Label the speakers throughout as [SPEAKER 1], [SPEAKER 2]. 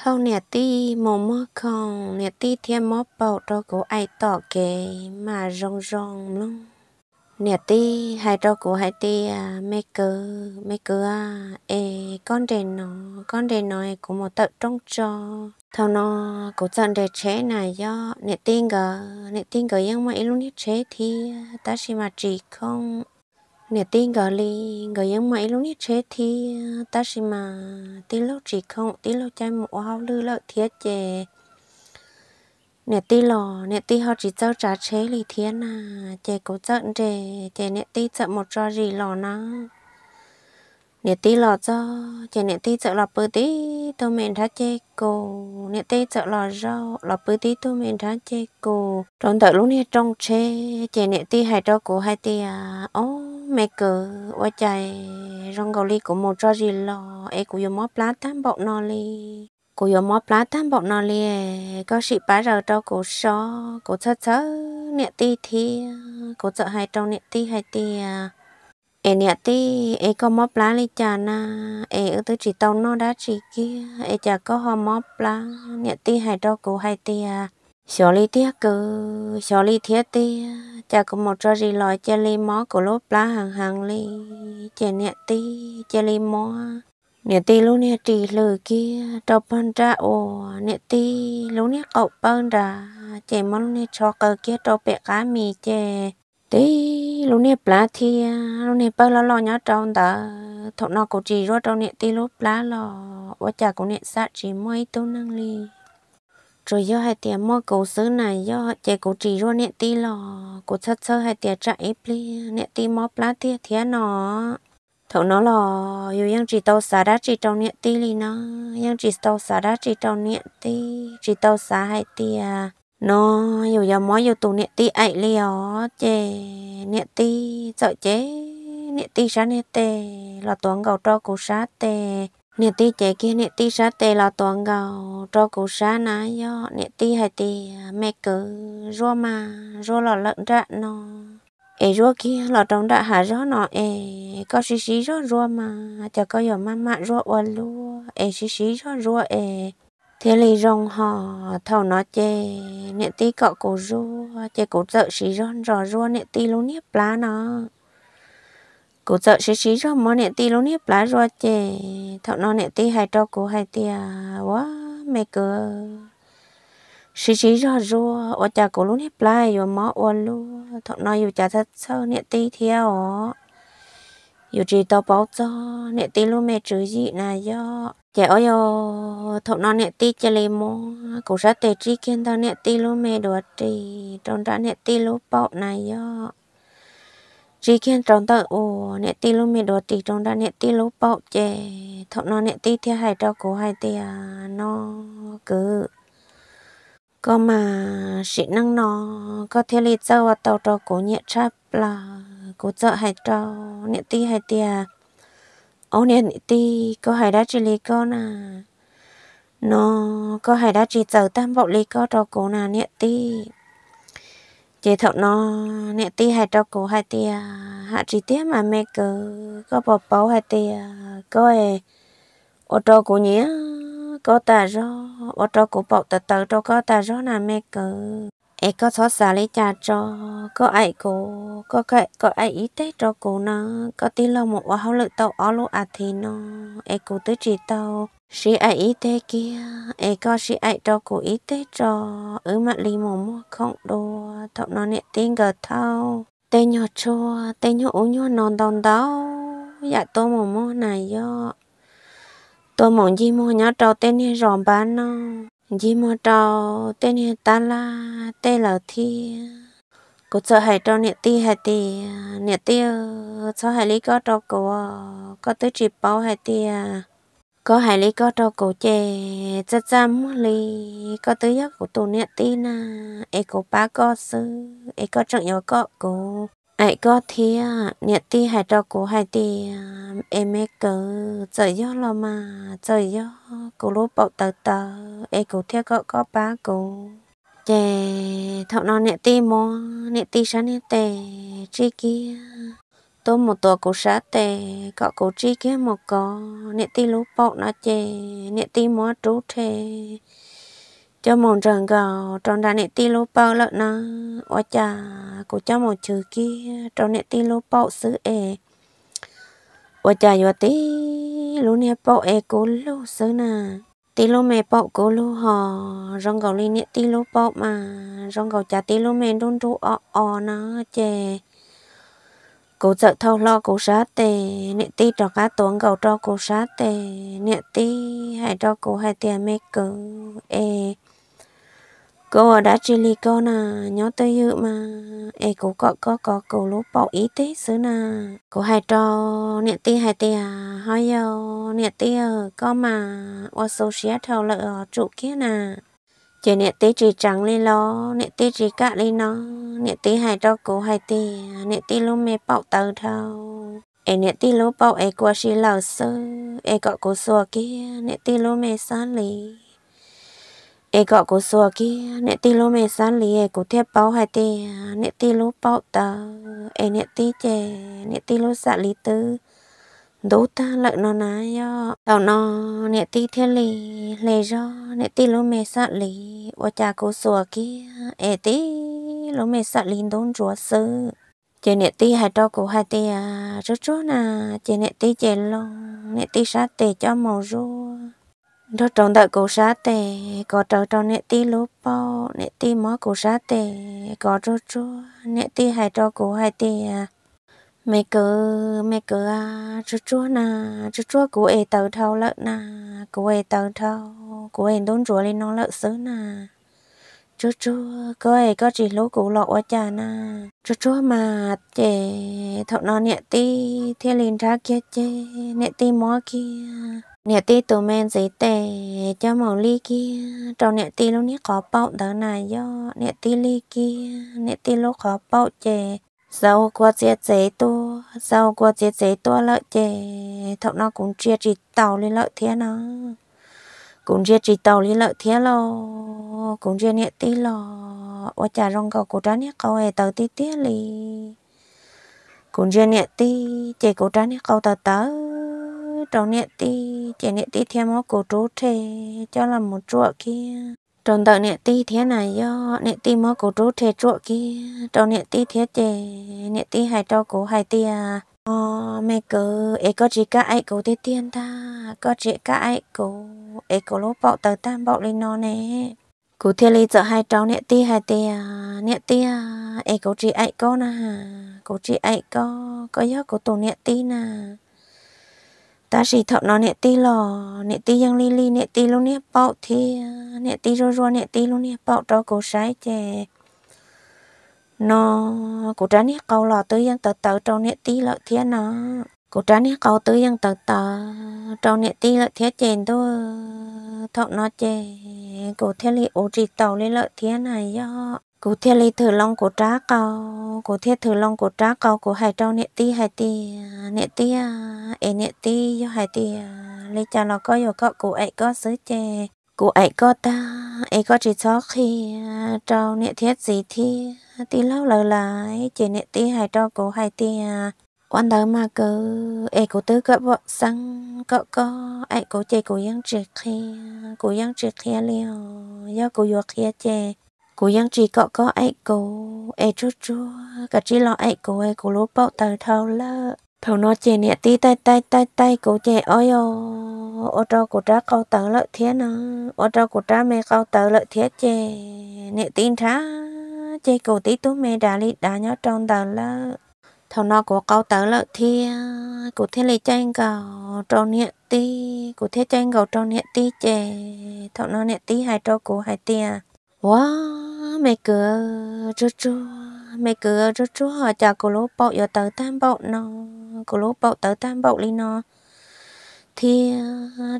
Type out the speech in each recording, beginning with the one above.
[SPEAKER 1] thâu nè ti mồ mơ không nè ti thêm mó bầu đâu của ai tỏ kề mà rong rong luôn nè ti hai đâu của hai ti à mẹ cơ mẹ cơ à ê con đề nó con đề nó của một tập trong cho thâu nó của trận đề chế này do nè tin gờ nè tin gờ nhưng mà ít luôn hết chế thì ta chỉ mà chỉ không nè tin gọi li gọi những mấy lúc nít chết thì ờ, ta chỉ mà tí lâu chỉ không tí lâu chơi mũ hao lư lợi thiết chè nè tí lò nè tí họ chỉ chơi trả chế lì thiết nà chè cố giận chè chè nè tí chợ một trò gì lò nó nè tí lò cho chè nè tí chợ lò bự tí tôi mình thắt chè cổ nè tí chợ lò rau lò bự tí tôi mình thắt chè cổ trong đợi lúc nè trong chế chè nè tí hai trò cổ hai tí à ô mẹ cờ ở chạy rong gầu li của một trò gì lo ấy của yêu mót lá tam bọc nó li của yêu mót lá tam bọc nó ly có sĩ bá rờ cho cổ so cổ chớ chớ nhẹ ti thì cổ sợ hai trong nhẹ ti hai ti ấy à. nhẹ ti ấy có mót lá li chả na ấy ở tới chỉ tàu nó đã chỉ kia ấy chả có hoa mót lá nhẹ ti hai cho cổ hai ti à 小丽爹哥，小丽爹爹，ចាកុំមកចរិលយចេលីមកកលោប្លាហាងហាងលីចេអ្នកទីចេលីមកអ្នកទីលោកអ្នកទីលើគេតបនតាអូអ្នកទីលោកអ្នកកោបើនតាចេមកអ្នកឆកើគេតបកាមីចេទីលោកអ្នកប្លាធាលោកអ្នកបើលលញ៉តោនតាថោណកូជីរត់តអ្នកទីលោកប្លាលវចាកុអ្នកសាជីមួយទូនឹងលី rồi do hai tiền mua cổ xứ này do chế cổ chỉ rồi nẹt ti lò cổ chất sơ hai tiền chạy pli nẹt ti mua plá tia thế nó thấu nó lò yêu yang chỉ tàu xả đá chỉ tàu nẹt ti li nó yang chỉ tàu xả đá chỉ tàu nẹt ti chỉ tàu xả hai tiền nó yêu giờ mua yêu tù nẹt ti ấy ó, chế nẹt ti sợ chế nẹt ti sáng nẹt tè là tuấn gầu cho cổ sát tè nè tí chạy kia nè tí sát tê là toàn gạo cho cụ sát ná do nè tí hay tí mẹ cứ rô mà rô là lợn ra nó ê rô kia là trong đã hạ rô nó ê có xí xí rô rô mà chả có giờ mà mạ rô ua luôn ê xí xí rô rô ê thế lì rong họ thầu nó chê nè tí cọ cụ rô chê cụ sợ xí rô rò rô nè tí luôn nếp lá nó cụ sợ xí xí cho món nè ti luôn nếp lá rồi chè thọ nó nè ti hai cho cụ hai ti à quá mẹ cơ xí sĩ cho rùa ở cha cụ luôn nếp lá rồi mỏ ôn luôn thọ nó yêu cha thật sao nè ti theo yêu chỉ tao báo cho nè ti luôn mẹ chữ gì nà do chè ơi yo thọ nó nè ti chè lì mò cụ sát tè chỉ kiên tao nè ti luôn mẹ đuổi trì trong ra nè ti luôn bảo nà do chỉ khen trong tờ ô nè ti lúc mình đồ tí trong đó nè ti lúc bọc chè thọ nó nè ti theo hay cho cô hai thì nó cứ có mà sĩ năng nó có thể lý do và tàu cho cô nhẹ chắp là cô sợ hay cho nè ti hay thì ô nè ti có hay đã chỉ lý con à nó có hay đã chỉ giờ tam bọc lý có cho cô nà nè ti chế thọ nó nè ti hai trâu cổ hai ti à, hạ trí tiết mà mẹ cứ có bỏ bó hai ti à, có e ô trâu cổ nhía có tà rô ô trâu cổ bọc từ từ trâu có tà rô là mẹ cứ e có xóa xả lấy trà cho có ai cổ có cái có ai ý tế cho cổ nó có tí lâu một ô hậu lực tàu ó lô à thì nó e cổ tứ chỉ tàu sĩ ai ý tế kia ai có sĩ ai đó của ý tế cho ở mặt lì mồm mua không đồ thọ nó nẹ tin gờ thao tê dạ, nhỏ cho, tê nhỏ uống nhỏ non đòn đó dạ tôi mồm mua này do tôi mồm gì mua nhỏ trâu tê nè ròm bán nó gì mua trâu tê nè ta la tê lờ thi cô sợ hại trâu nẹ ti hại ti nẹ ti cho hại lý có trâu của có tới chịp báo hại ti à có hai lý có cho cổ chè chắc chắn lý có tứ giác của tù nè tin à e cổ ba có sư e có trọng nhỏ có cổ ai có thia nè ti hai cho cổ hai ti em ấy cỡ trời gió lo mà trời gió cổ lúa bọc tờ tờ e có thia có có ba cổ chè thọ non nè ti mò nè ti sáng nè tè chi kia tôi một tổ cổ sát tè cọ cổ trí kia một có nệ ti lũ bộ nó chè nệ ti mua trú thề cho một rừng gạo trong đà nệ ti lũ bộ lợn nó ô chà cổ cho một chữ kia trong nệ ti lũ bộ xứ ế ô chà yo ti lũ nệ bộ ế cổ lũ xứ nà ti lũ mẹ bộ cổ lũ hò rong gạo ly nệ ti lũ bộ mà rong gạo chà ti lũ mẹ đôn trú ọ ọ nó chè cố sợ thâu lo cố sát tề niệm ti cho cá tuấn cầu cho cố sát tề niệm ti hãy cho cố hai tiền mê cử e cô đã chỉ lì cô nà nhớ tới dự mà e cô có có có cô lúc bảo ý thế xứ nà cô hãy cho niệm ti hai tiền hơi giờ niệm ti có mà qua số xé thâu lợi ở trụ kia nà chị nè tí chỉ trắng lên lo nè tí chỉ cả lên nó nè tí hai cho cố hai tí nè tí luôn mẹ bảo tàu thâu e nè tí luôn bảo e qua xí lão sơ e gọi cố xua kia nè tí luôn mẹ sáng lì e gọi cố xua kia nè tí luôn mẹ sáng lì e cố thiếp bảo hai tí nè tí luôn bảo tàu e nè tí chè nè tí luôn xạ lý tư đố ta lợi nó ná do tàu nó nè tí thiên lì lề do nè tí lô mê sát lì ô chà cô sùa kì ê tí lô mê sát lì đôn rùa sư chị nè tí hai đo cô hai tí à rú rú nà chị nè tí chè lô nè tí sát tê cho màu rú đó trong đợi cô sát tê có trâu trong nè tí lô bao nè tí mó cô sát tê có rú rú nè tí hai đo cô hai tí à mẹ cứ mẹ cứ à chú chú na chú chú của em tàu thâu lợn na của em tàu thâu của em đốn chúa lên nó lợn sớm na chú chú cô ấy có chỉ lũ cụ lọ ở cha na chú chú mà chè thọ nó nhẹ ti thiên linh ra kia chè nhẹ ti mó kia nhẹ ti tụi men giấy tè cho màu ly kia trò nhẹ ti lúc nít có bậu đó này do nhẹ ti ly kia nhẹ ti lúc có bậu chè dâu qua chia chế to, dâu qua chia chế to lợi chế thọ nó cũng chia chỉ tàu lên lợi thế nó cũng chia chỉ tàu lên lợi thế lo cũng chia nhẹ tí lo ở chả rong cầu cổ trái nhé cầu ấy tàu tí tí lì cũng chia nhẹ tí chế cổ trái nhé cầu tàu tàu, trâu nhẹ tí chế nhẹ tí thêm ó cổ trú thề cho làm một chuột kia trong đợi nè tí thế này do nè tí mới cố trú thế chỗ kia trong nè tí thế chè nè tí hay cho cổ hay tia ờ mẹ cứ ấy có chỉ cả ấy cố thế tiên ta có chỉ cả ấy cố ấy cố lố bọ tờ tam bọ lên nó nè cố thế lý giờ hai cháu nè tia hai tia nè tia ấy cố chỉ ấy có nè cố chỉ ấy có có gió cố tổ nè tí nà ta chỉ thợ nó nè tí lò nè tí yang li li nè tí luôn nè bọ thì nè tí rô rô nè tí luôn nè bọ cho cổ sái chè nó cổ trái nè câu lò tư yang tờ tờ trong nè tí lợi thế nó cổ trái nè câu tư yang tờ tờ trong nè tí lợi thế chè thôi thợ nó chè cổ thiên li ô trì tàu lên lợi thế này do cô thiệt lấy thử long cổ trá cao cô thiệt thử long cổ trá cao cô hai trâu nệ ti hai ti nệ ti ê à, nệ ti yo hai ti à, lấy cha nó có yo có cô ấy có sứ chè cô ấy có ta ấy có chỉ cho khi à, trâu nệ thiết gì thì ti lâu lâu lại chỉ nệ ti hai trâu cô hai ti quan đó mà cứ ấy cô tứ có vợ sang có có ấy cô chè cô yang triệt khi cô yang triệt khi liều do cô yo khi chè cô yang chỉ có có ai cô ai chút chút cả chỉ lo ai cô ai cô lố bao tờ thâu lơ thâu nó chè nè tí tay tay tay tay cô chè ôi ô ô trâu cô trá câu tờ lợi thế nó ô trâu cô trá mẹ câu tờ lợi thế chè nè tin thá chè cô tí tú mẹ đã lít đã nhớ trong tờ lơ thâu nó cô câu tờ lợi thế cô thế lấy chanh cầu trâu nè tí cô thế chanh cầu trâu nè tí chè thâu nó nè tí hai trâu cô hai tia wow mẹ cứ chua chua mẹ cứ chua chua họ chả cô lố bậu giờ tới tam bậu nó cô lố bậu tới tam bậu đi nó thì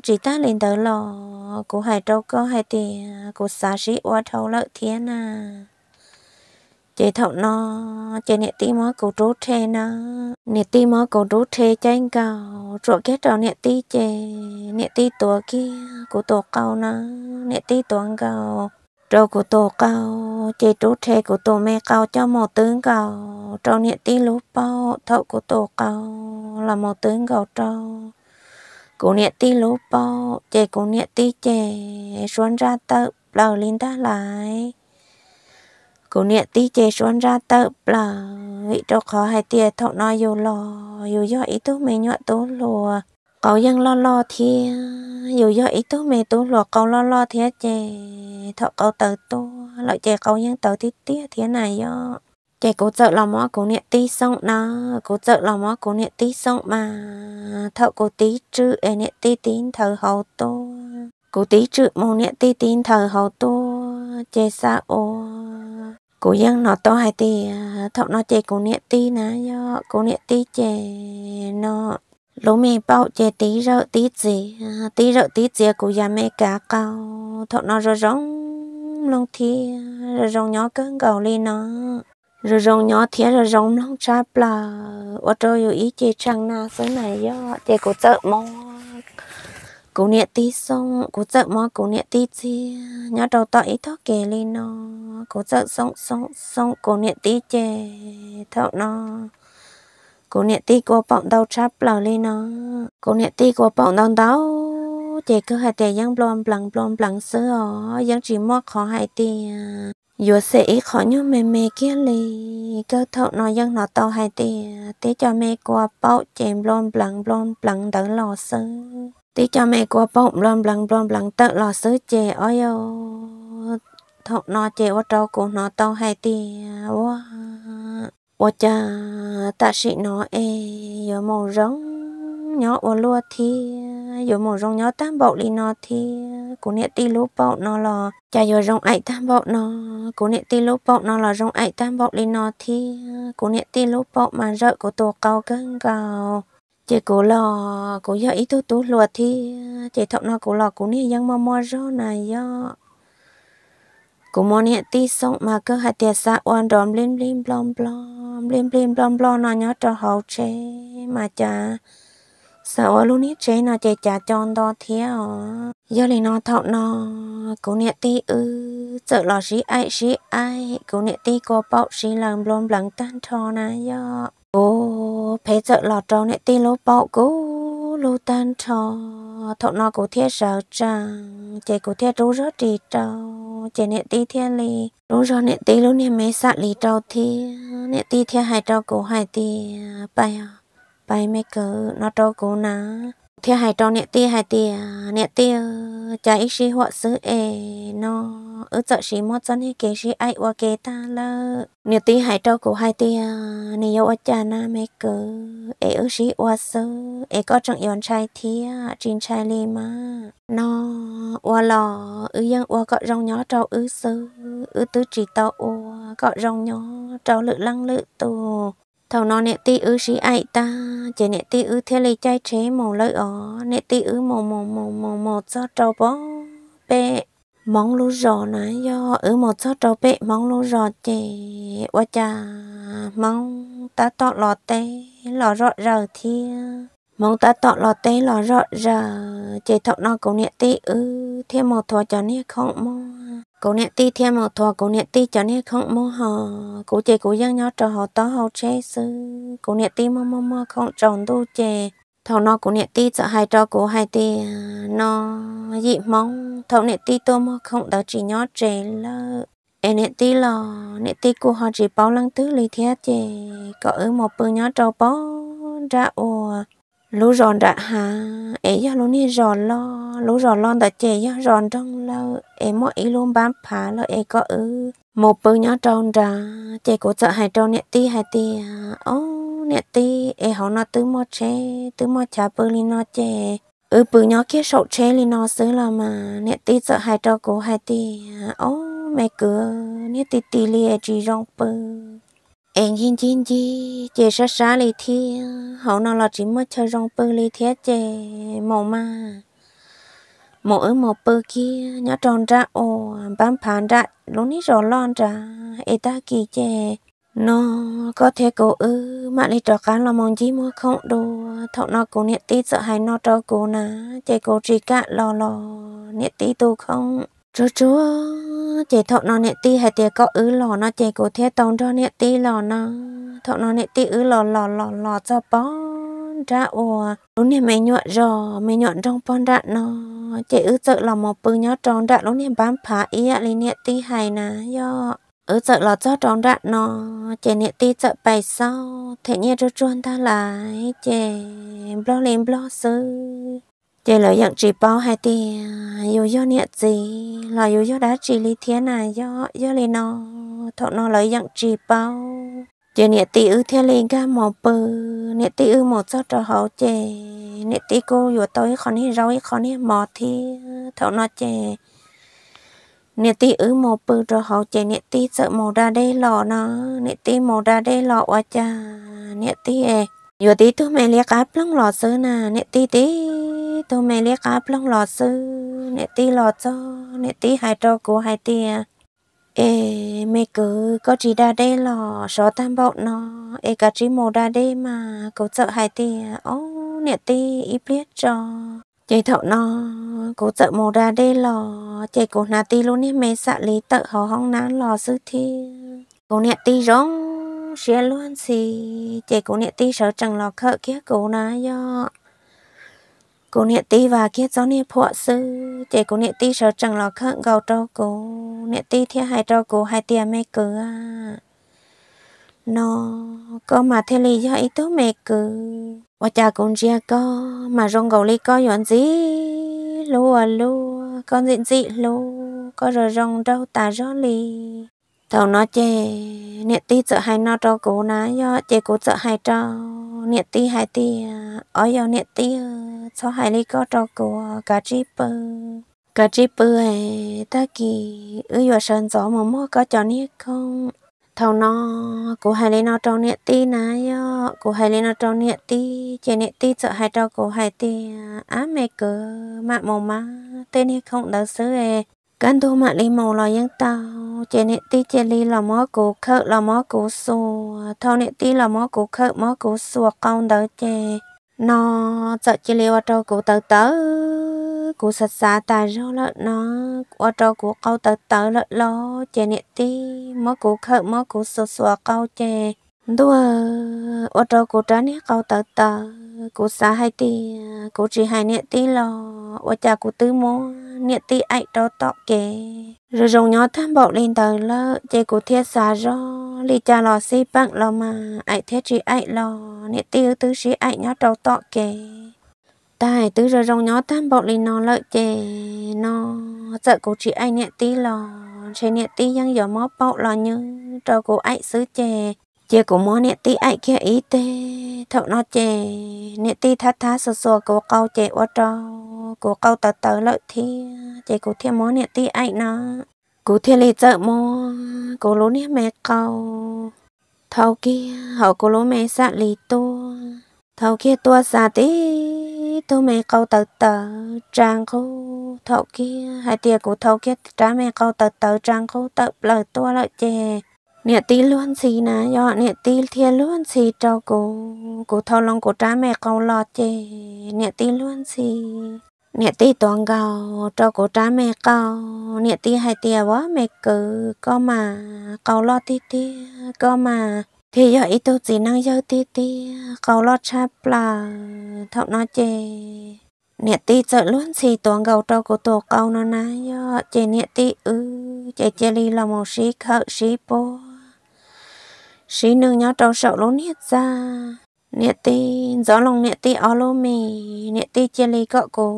[SPEAKER 1] chỉ à, ta lên tới lò cô hải đâu có hải thì cô xả sĩ qua thâu lợi thiên à chế thọ nó chế nẹ tí mó cầu trú thê nó nẹ tí mó cầu trú thê chanh cầu chỗ kết trò nẹ tí chế nẹ tí tua kia của tổ cầu nó nẹ tí tuang cầu trâu của tổ cao chế trú thế của tổ mẹ cao cho mò tướng cao trâu nhẹ tí lú bao thậu của tổ cao là mò tướng cao trâu cụ nhẹ tí lú bao chế cụ nhẹ tí chế xuân ra tớ lầu linh đá lại cụ nhẹ tí chế xuân ra tớ là vị trâu khó hay tiệt thậu nói dù lò dù do ý tú mình nhọ tú lùa cậu vẫn lo lo thì dù do ít tuổi mẹ tuổi lo cậu lo lo thì chè thọ cậu tự tôi lại chè cậu vẫn tự thì tía thế này do chè cố trợ lòng mó cố niệm tí xong nó cố trợ lòng mó cố niệm tí xong mà thọ cố tí chữ e à, niệm tí tín thờ hầu tôi cố tí chữ mô niệm tí tín thờ hầu tôi chè xa ô cô dân nó to hay thì à, thọ nó chè cố niệm tí ná do cố niệm tí chè nó lúc mì bảo chè tí rợ tí gì à, tí rợ tí gì của nhà mẹ cá cao thọ nó rồi rong long thi rồi rong nhỏ cơn gầu lên nó rồi rong nhỏ thế rồi rong long chắp là ở trời yêu ý chè chẳng na số này do chè của chợ mò cú nhẹ tí sông cú chợ mò cú nhẹ tí chi nhớ đầu tỏ ý thọ kể lên nó cú chợ sông sông sông cú nhẹ tí chè thọ nó cô nè tí cô bọn đau chắp lò lên nó cô nè tí cô bọn đau đau chị cứ hai tiền yang blom blang blom blang sữa ó yang chỉ mua khó hai tiền vừa à. sẽ khó nhớ mẹ mẹ kia lì cứ thọ nó yang nó tàu hai tiền à. tí cho mẹ qua bao chèm blom blang blom blang đỡ lò sữa tí cho mẹ qua bao blom blang blom blang đỡ lò sữa chè ó yo thọ nó chè ó trâu cô nó tàu hai tiền à. wow 我家大是 nó ấy 有毛 rong nhỏ ở lúa thì có một rong nhỏ tam bộ đi nó thì cũng nhẹ tì lúa bộ nó là chả có rong ấy tam bộ nó cũng nhẹ tì lúa bộ nó là rong ấy tam bộ đi nó thì cũng nhẹ tì lúa bộ mà rợ của tổ cao cân cao chị cố lò cố giờ ý tu tu lúa thì chị thọ nó cố lò cố nhẹ dân mò mò rau này do Cô muốn hiện tí sống mà cứ hạt tiền xa oan đom lim lim blom blom, lim lim blom blom nó nhớ cho hậu chế mà chả. Sợ luôn nít chế nó chạy chả tròn đo theo Giờ thì nó thọ nó, cô nhẹ tí ư, sợ lo xí ai xí ai, cô nhẹ tí có bọc xí làm blom lắng tan thò nà yo. Ô, phải sợ lo trâu nhẹ tí lô bọc cô lô tan thò thọ nó cổ thiết sợ cha chị cổ thiết rú rất trì trâu chị nệ tí thiên lì rú rõ nệ tí lúc nè mấy sạn lì trâu thi nệ tí thiên hai trâu cổ hai tí bài bài mấy cỡ nó trâu cổ ná thì hai trâu nè tia hai tia nè tia trái xí họ xứ e nó ở chợ xí mót chân hay kế xí ai qua kế ta lơ nè tia hai trâu của hai tia nè yêu ở cha na mấy cỡ e ở xí qua xứ e có trọng yon trai thia chín trai li mà nó qua lò ở dân qua có rong nhỏ trâu ở xứ ở tứ chỉ tao qua cọ rong nhỏ trâu lự lăng lự tù thầu nó nè ti ư sĩ ai ta chỉ nè ti ư theo lấy chai chế màu lợi ó nè ti ư màu màu màu màu màu cho trâu bó bê mong lú rò nãy do ư màu cho trâu bê mong lú rò chè quá cha mong ta tọt lò té lò rọ rờ thiên mong ta tọt lò té lò rọ rờ chỉ thầu nó cũng nè ti ư thêm một thua cho nè không mong cô nè ti thêm một thua cô nè ti cho nên không mua họ cô chị cô dân nhớ cho họ tao họ chế sư cô nè ti mua mua mua không tròn đu chè thằng nó cô nè ti sợ hai cho cô hai à, ti nó dị mong thằng nè ti tôi mua không đỡ chỉ nhớ chè lơ em nè ti lò nè ti cô họ chỉ bao lăng thứ lì thiết chè có ở một bữa nhớ trâu bó ra ồ lú ròn đã ha ấy giờ lú ni ròn lo lú ròn lo đã chè giờ ròn trong lâu em mỗi ý luôn bám phá lo em có ư một bữa nhỏ tròn ra chè của chợ hai tròn nẹt ti hai ti ô nẹt ti em họ nó tứ mo chè tứ mo chả bự li nó chè ư bữa nhỏ kia sậu chè li nó xứ là mà nẹt ti chợ hai tròn của hai ti ô mẹ cửa nẹt ti ti li chỉ rong bự anh hiên chín chi chị sa sa lì thi hậu nó là chỉ mới chơi rong bơ lì thế chị mồ ma mồ ở mồ bơ kia nhá tròn ra ồ bán phản ra lúc ní rồi lon ra ê ta kì chị nó có thể cô ư mà lì trò cá là mong gì mua không đồ thọ nó cô niệm tí sợ hay nó cho cô nà chị cô chỉ cả lò lò, niệm tí tu không chú chú chị thọ nó nẹt ti hay tiệt có ứ lò nó chị cố thế tông cho nẹt ti lò nó thọ nó nẹt ti ứ lò lò lò lò cho bó ra ồ lúc nè mày nhọn rò mày nhọn trong pon đạn nó chị ứ sợ là một bự nhó tròn đạn lúc nè bám phá ý ạ lên nè ti hay nà yo ứ sợ là cho tròn đạn nó chị nẹt ti sợ bài sau thế nhẹ cho chuan ta lại chị blo lên blo sư chị lợi nhận chị bao hai tí yêu yêu nhẹ gì là yêu yêu đã chị lý thế này do do lên nó thọ nó lợi nhận chị bao chị nhẹ tí ư thế lên ga mò bờ nhẹ tí ư một cho trò hậu chè nhẹ tí cô vừa tối khó nè rau khó nè mò thì thọ nó chè nè tí ứ mồ bự rồi hậu chè nè e. tí sợ mồ ra đây lọ nó nè tí mồ ra đây lọ quá cha nè tí e vừa tí tôi mẹ liếc áp lưng lọ sơ nà nè tí tí ตัวแม่เรียกอัพลองหลอดซื้อเนตีหลอดจ้อเนตีหายจอกูหายเตียเอไม่เกือก็จีดาได้หลอชอตามบอกเนาะเอกจีโมดาได้มากูเจอหายเตียโอ้เนตีอีเปลี่ยนจอใจเถอะเนาะกูเจอโมดาได้หลอใจกูนาตีรู้นี่ไม่สะลีเตอะหอห้องน้ำหลอซื้อเทียกูเนตีร้อง xe luôn xì chị cũng nè tí sợ chẳng lọt khờ kia cụ ná do cô niệm tí và kia gió niệm phụ sư để cô niệm tí sợ chẳng lo khăn gầu cho cô niệm tí thế hai cho cô hai tiền mấy cứ nó có mà thế lý do ý tố mẹ cứ và cha cũng chia có mà rong gầu ly có yon gì lúa lúa con diện dị lúa có rồi rong đâu ta gió lì thầu nó chê nẹt tí sợ hay nó cho cố ná do chê cố sợ hay ờ, ờ, cho nẹt tí hay tí ở do nẹt tí cho hay lý có cho cố chi cả chip chi chip ấy ta kỳ ư vừa sơn gió mà mua có cho nẹt không thầu nó cố hay lý nó cho nẹt tí ná do cố hay lý nó cho nẹt tí chê nẹt tí sợ hay cho cố hay tí á mẹ cứ mạ mồm má tên hay không đó xứ ấy กันดูมาลีมอลอยยังเตาเจเนตีเจลีละมอกูเคอะละมอกูสัวเท่าเนตีละมอกูเคอะมอกูสัวกองเดอเจนอจะเจลีว่าเจ้ากูเตอเตอกูสัตสาตาเราละนอว่าเจ้ากูเกาเตอเตอละลอเจเนตีมอกูเคอะมอกูสัวสัวเกาเจด้วยว่าเจ้ากูจ้าเนี่ยเกาเตอเตอ cô xã hai thì cô chỉ hai niệm tí lo ở cha cô tứ mô niệm tí ảnh đó tọ kề rồi rồng nhó tham bộ lên tờ lơ chị cô thiết xã rồi lì cha lò xí bằng lò mà ảnh thiết chỉ ảnh lò, niệm tí tứ sĩ ảnh nhỏ đầu tọ kề tại tứ rồi rồng nhó tham bộ lên nó lợi chề nó sợ cô chỉ ảnh niệm tí lò, chị niệm tí dân giờ mó bộ lò như cho cô ảnh xứ chề chế của mua nè tí ai kia ý tê thọ nó chè nè tí thá thá sờ sờ của câu chè quá trâu của câu tờ tờ lợi thi chế của thiên mua nè tí ai nó cú thiên lì chợ mua cú lúa nè mẹ câu thầu kia hậu cú lúa mẹ xạ lì tua thầu kia tua xạ tí tua mẹ câu tờ tờ trang khô thầu kia hai tia của thầu kia trả mẹ câu tờ tờ trang khô tập lời tua lợi chè nẹt tí luôn xì nè yo nẹt tí thiên luôn xì cho cô cô thâu lòng của cha mẹ câu lọt chê nẹt tí luôn xì nẹt tí toàn gầu cho cô cha mẹ câu nẹt tí hai tia quá mẹ cứ có mà câu lọt tí tí có mà thì giờ ít tôi chỉ năng giờ tí tí câu lọt cha là thọ nó chê nẹt tí sợ luôn xì toàn gầu cho cô tổ câu nó nè yo chê nẹt tí ư chê chê đi là một xí khợ xí bố sĩ nương nhau trâu sợ lố nhiệt ra nhiệt ti gió lòng nhiệt ti áo lô mì nhiệt ti chè lì cọ cổ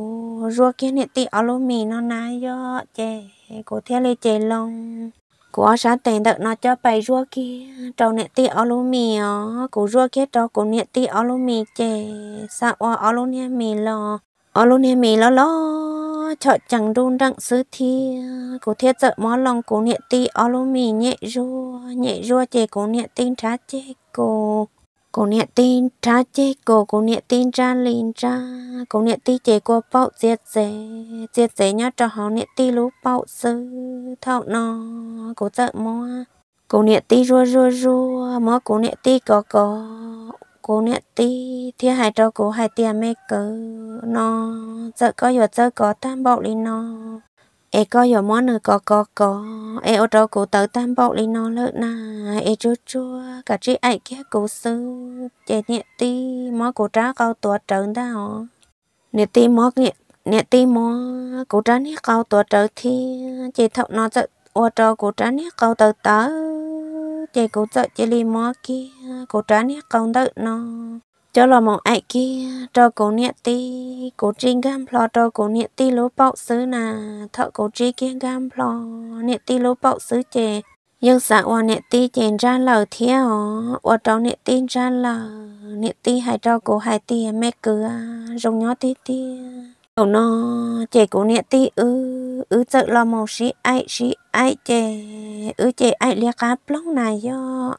[SPEAKER 1] rua kia nhiệt ti áo lô mì nó ná gió chè cổ theo lì chè lòng của sáng tiền đợt nó cho bày rua kia trâu nhiệt ti áo lô mì ó cổ rua kia trâu cổ nhiệt ti áo lô mì chè sao áo lô nhiệt mì lò áo lô nhiệt mì lò lò chọ chẳng đun đặng sứ thi cổ thiết sợ mó lòng cổ niệm ti alumi nhẹ rua nhẹ rua chè cổ niệm tin trá chê cổ cổ niệm tin trá chê cổ cổ niệm tin ra lìn ra cổ niệm ti chè cổ bạo diệt dễ diệt dễ nhớ cho họ niệm ti lú bạo sứ thạo nó cổ sợ mó cổ niệm ti rua rua rua mó cổ niệm ti có có cô nè tí thì hai trâu cô hai tiền mẹ cỡ nó giờ có giờ giờ có tam bộ đi nó e có giờ món nữa có có có e ô trâu cô tới tam bộ đi nó lợn na e chua chua cả chị ai kia cô sư chị nè tí món cô trá câu tua trơn ta hả nè tí món nè nè tí món cô trá nè câu tua trơn thì chị thọ nó giờ ô trâu cô trá nè câu tới tới chơi cổ sợ chơi li mò kia cổ trả nè công tự nó cho là một ai kia cho cổ nhẹ ti cổ trinh gam lo cho cổ nhẹ ti lúa bọc xứ nà thợ cổ trí kia gam lo nhẹ ti lúa bọc xứ chè nhưng xã hoa nhẹ ti chèn ra lờ thía họ hoa trâu nhẹ ti ra lờ nhẹ ti hai cho cổ hai ti mẹ cửa rồng nhó ti ti hầu nó chè cổ nè tí ư ư sợ lo màu xí ai xí ai chè ư ừ, chè ai lia cá plong này yo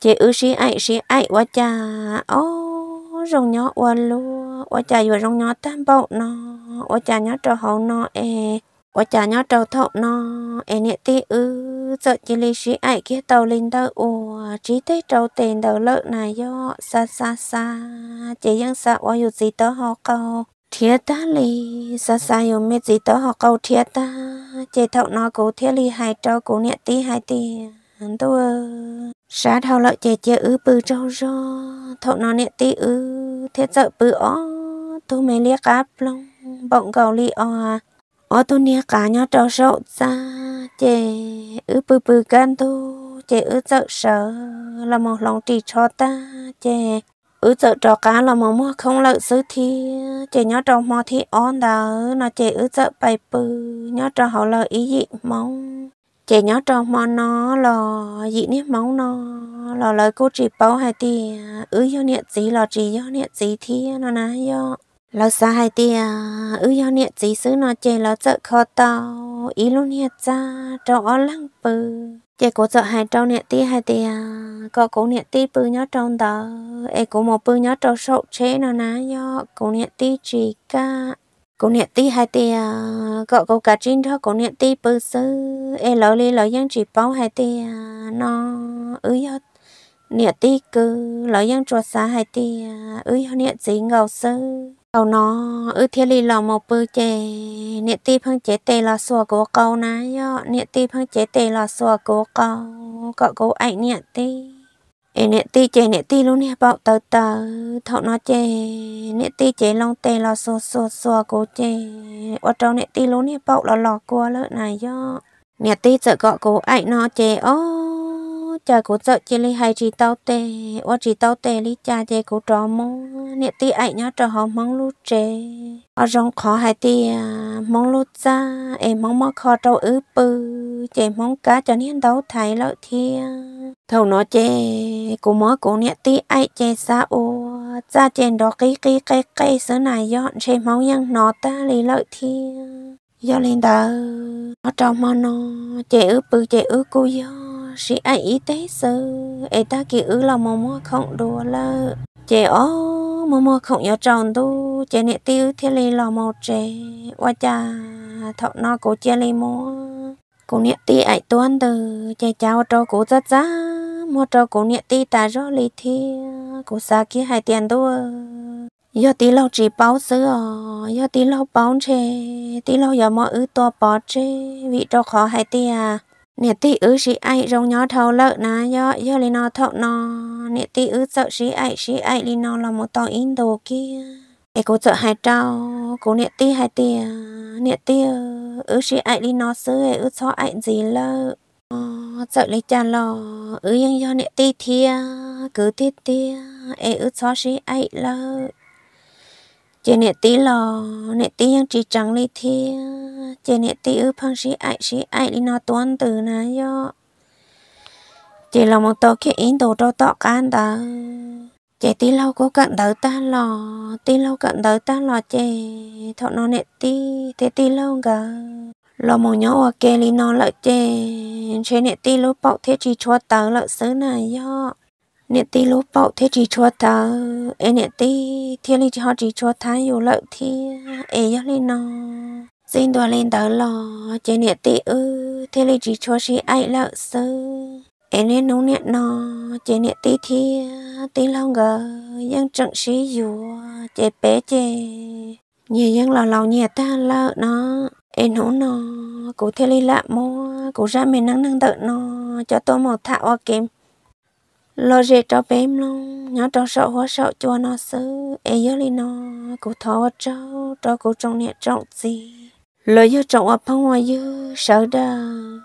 [SPEAKER 1] chè ư xí ai xí ai quá cha ô rong nhỏ quá lúa quá cha vừa rong nhỏ tam bộ nó quá cha nhỏ trâu hậu nó e quá cha nhỏ trâu thọ nó e nè tí ư sợ chỉ lì xí ai kia tàu lên đâu ô chỉ thấy trâu tiền đầu lợn này yo xa xa xa chè dân xa quá dù gì tới họ câu thiệt ta lì sa sa yêu mẹ gì đó họ câu thiệt ta chế thậu nó cố thiệt lì hai trâu cố nhẹ tí hai tí hắn tu sa thâu lợi chế chế ư bự trâu rô thậu nó nhẹ tí ư thiệt sợ bự ó tu mẹ liếc áp lông bọng cầu lì ó ó tu nia cả nhau trâu sậu ra chế ư bự bự gan tu chế ư sợ sợ là một lòng trì cho ta chế ứ sợ trò cá là mà mua không lợi xứ thì trẻ nhỏ trò mò thì on đó là trẻ ứ sợ bài bự nhỏ trò họ là ý gì mong trẻ nhỏ trò mò nó là gì nè mong nó là lời cô chị bảo hay thì ứ do niệm gì là chị do niệm gì thì nó ná do lâu xa hay thì ứ do niệm gì xứ nó trẻ là sợ khó tao ý luôn hiện ra trò lăng bự chị cũng sợ hai trâu nè tí hai tí à, có cũng nè tí bự nhớ trong đó em cũng một bự nhớ trâu sổ chế nó ná do cũng nè tí chỉ cả cũng nè tí hai tí à, có cũng cả trinh thôi cũng nè tí bự sư em lỡ đi lỡ dân chỉ bao hai à, tí nó ứ do nè tí cứ lỡ dân cho xa hai tí ứ do nè chỉ ngầu sư câu nó ư ừ, thiên lý là một bữa chè nệ ti phăng chế tề là sủa của câu yo ờ, nệ ti phăng chế tề là sủa cố câu cậu cố ảnh nệ ti ê nệ ti chế nệ ti luôn nè bảo tờ tờ thọ nó chế nệ ti chế long tề là sủa sủa sủa cố chế ở trong nệ ti luôn nè bảo là lò cua lợn này yo ờ. nệ ti sợ cậu cố ảnh nó chế ô cha cố dợ chỉ lấy hai chị tao tê và chị tao tê lý cha chê cố trò mô nè tí ai nhá trò họ mong lú chê ở trong khó hai tí à, mong lú cha em mong mong khó trâu ứ bư chê mong cá cho nên đấu thái lợi thiên thầu nó chê cố mó cố nè tí ai chê xa ô cha chèn đó cái cái cái cái sớ này dọn chê mong nhân nó ta lý lợi thiên do lên đó ở trong mà nó chê ứ bư chê ứ cô dọn sĩ ai ý tế sơ ai ta kì ứ là mò mò không đồ lơ chè ó mò mò không nhớ tròn tu chè nè tiêu thế lì là mò chè qua cha thọ nó cổ chè lì mò cổ nè tì ai tuân từ chè chào cho cổ rất giá mò cho cổ nè tì ta rõ lì thi cổ xa kia hai tiền tu giờ tí lâu chỉ báo sữa giờ tí lâu báo chè tí lâu giờ mò ứ to bỏ chè vị cho khó hai tiền à nè tí ứ sĩ ai rong nhỏ thâu lợ na yo yo li nó thọ nó nè tí ứ sợ sĩ ai sĩ ai li nó là một tòa in đồ kia e cô sợ hai trao cô nè tí hai tì nè tí ứ sĩ ai li nó xứ ứ cho ai gì lợ ờ, sợ lấy cha lo ứ yên yo nè tí thia cứ tí thia e ứ cho sĩ ai lợ chị nè tí lò nè tí yang chỉ trắng lên thì chị nè tí ư phăng sĩ ai sĩ ai đi nó tuân từ nà yo chị lò một tổ cái in đồ cho tọ can đó chị tí lâu cố cận đỡ ta lò tí lâu cận đỡ ta lò chị thọ nó nè tí thế tí lâu gà lò một nhỏ ở kia đi nó lợi chị chơi nè tí lúc bọc thế chỉ cho tớ lợi xứ này yo nẹt tí lúa bọc thế chỉ cho ta em nẹt tí thiên lý cho chỉ cho ta yêu lợi thì ấy cho lên nó xin đùa lên đó lò chế nẹt tí ư thiên lý chỉ cho chị ai lợi sơ em nè nấu nè nó chế nẹt tí thì tí lâu ngờ dân trận sĩ dù chế bé chế nhiều dân lò lò nhẹ ta lợi nó em nấu nó cụ thiên lý lạ mua cụ ra mình nắng nắng đợi nó cho tôi một thạo kìm lo rẻ cho bé luôn nhớ cho sợ hóa sợ cho nó xứ ấy nhớ lên nó cụ thọ cho cho cụ trong nhẹ trọng gì lời nhớ trọng ở phong hoa dư sợ đờ